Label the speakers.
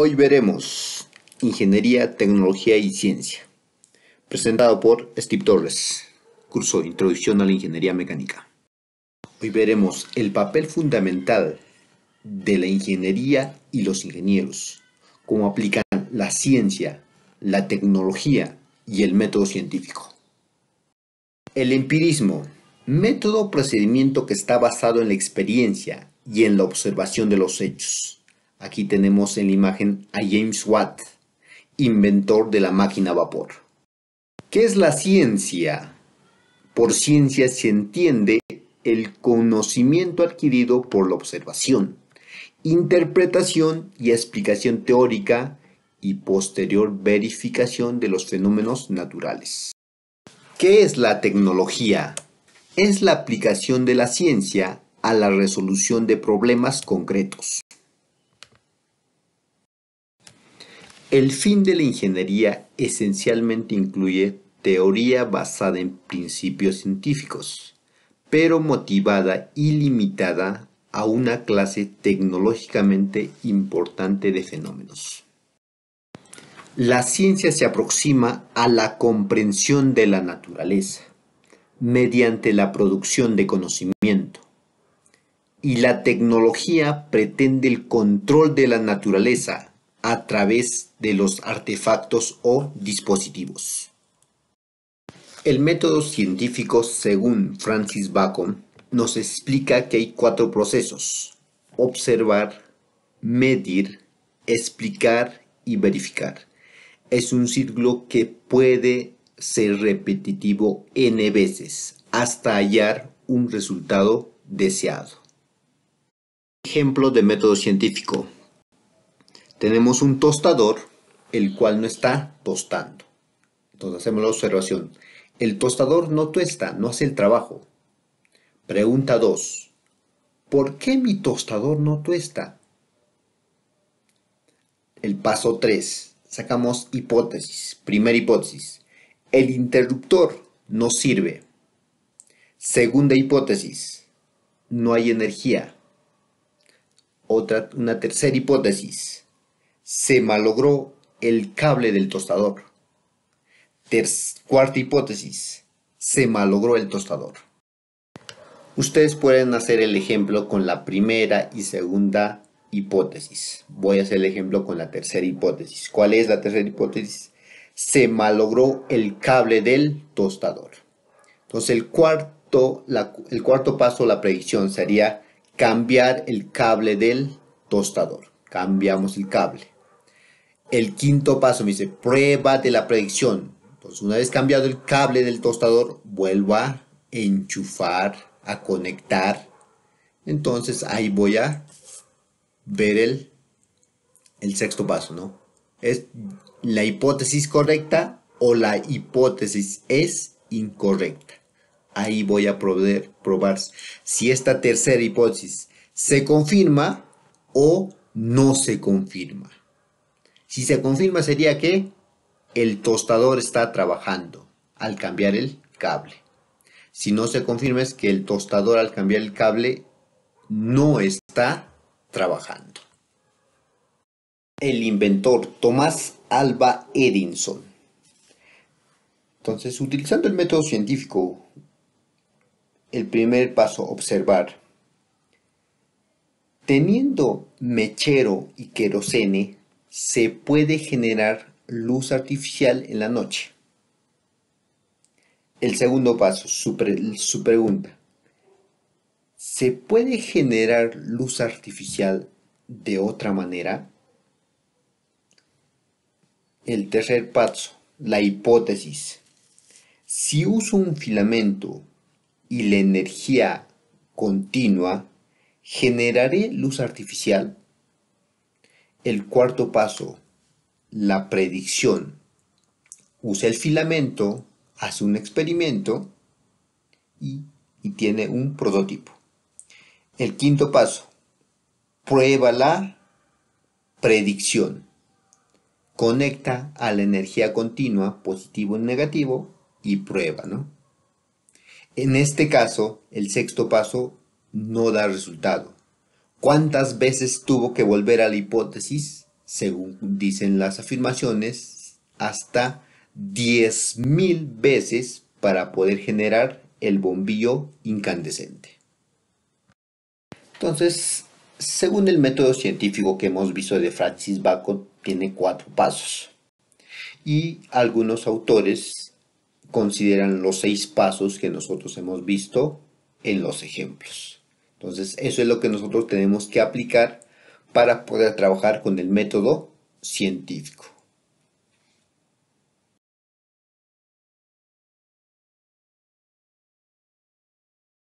Speaker 1: Hoy veremos Ingeniería, Tecnología y Ciencia, presentado por Steve Torres, curso Introducción a la Ingeniería Mecánica. Hoy veremos el papel fundamental de la ingeniería y los ingenieros, cómo aplican la ciencia, la tecnología y el método científico. El empirismo, método o procedimiento que está basado en la experiencia y en la observación de los hechos Aquí tenemos en la imagen a James Watt, inventor de la máquina a vapor. ¿Qué es la ciencia? Por ciencia se entiende el conocimiento adquirido por la observación, interpretación y explicación teórica y posterior verificación de los fenómenos naturales. ¿Qué es la tecnología? Es la aplicación de la ciencia a la resolución de problemas concretos. El fin de la ingeniería esencialmente incluye teoría basada en principios científicos, pero motivada y limitada a una clase tecnológicamente importante de fenómenos. La ciencia se aproxima a la comprensión de la naturaleza mediante la producción de conocimiento. Y la tecnología pretende el control de la naturaleza a través de los artefactos o dispositivos. El método científico, según Francis Bacon, nos explica que hay cuatro procesos. Observar, medir, explicar y verificar. Es un círculo que puede ser repetitivo n veces hasta hallar un resultado deseado. Ejemplo de método científico. Tenemos un tostador, el cual no está tostando. Entonces hacemos la observación. El tostador no tuesta, no hace el trabajo. Pregunta 2. ¿Por qué mi tostador no tuesta? El paso 3. Sacamos hipótesis. Primera hipótesis. El interruptor no sirve. Segunda hipótesis. No hay energía. Otra, una tercera hipótesis se malogró el cable del tostador. cuarta hipótesis, se malogró el tostador. Ustedes pueden hacer el ejemplo con la primera y segunda hipótesis. Voy a hacer el ejemplo con la tercera hipótesis. ¿Cuál es la tercera hipótesis? Se malogró el cable del tostador. Entonces el cuarto, el cuarto paso, la predicción sería cambiar el cable del tostador. Cambiamos el cable el quinto paso me dice prueba de la predicción. Entonces, una vez cambiado el cable del tostador, vuelva a enchufar, a conectar. Entonces, ahí voy a ver el, el sexto paso, ¿no? Es la hipótesis correcta o la hipótesis es incorrecta. Ahí voy a poder probar si esta tercera hipótesis se confirma o no se confirma. Si se confirma sería que el tostador está trabajando al cambiar el cable. Si no se confirma es que el tostador al cambiar el cable no está trabajando. El inventor Tomás Alba Edison. Entonces, utilizando el método científico, el primer paso, observar. Teniendo mechero y querosene, se puede generar luz artificial en la noche. El segundo paso, su, pregunta. ¿Se puede generar luz artificial de otra manera? El tercer paso, la hipótesis. Si uso un filamento y la energía continua, ¿generaré luz artificial? el cuarto paso, la predicción. Usa el filamento, hace un experimento y, tiene un prototipo. El quinto paso, prueba la predicción. Conecta a la energía continua, positivo y negativo, y prueba, ¿no? En este caso, el sexto paso no da resultado. ¿Cuántas veces tuvo que volver a la hipótesis, según dicen las afirmaciones, hasta 10.000 veces para poder generar el bombillo incandescente? Entonces, según el método científico que hemos visto de Francis Bacon, tiene cuatro pasos. Y algunos autores consideran los seis pasos que nosotros hemos visto en los ejemplos. Entonces, eso es lo que nosotros tenemos que aplicar para poder trabajar con el método científico.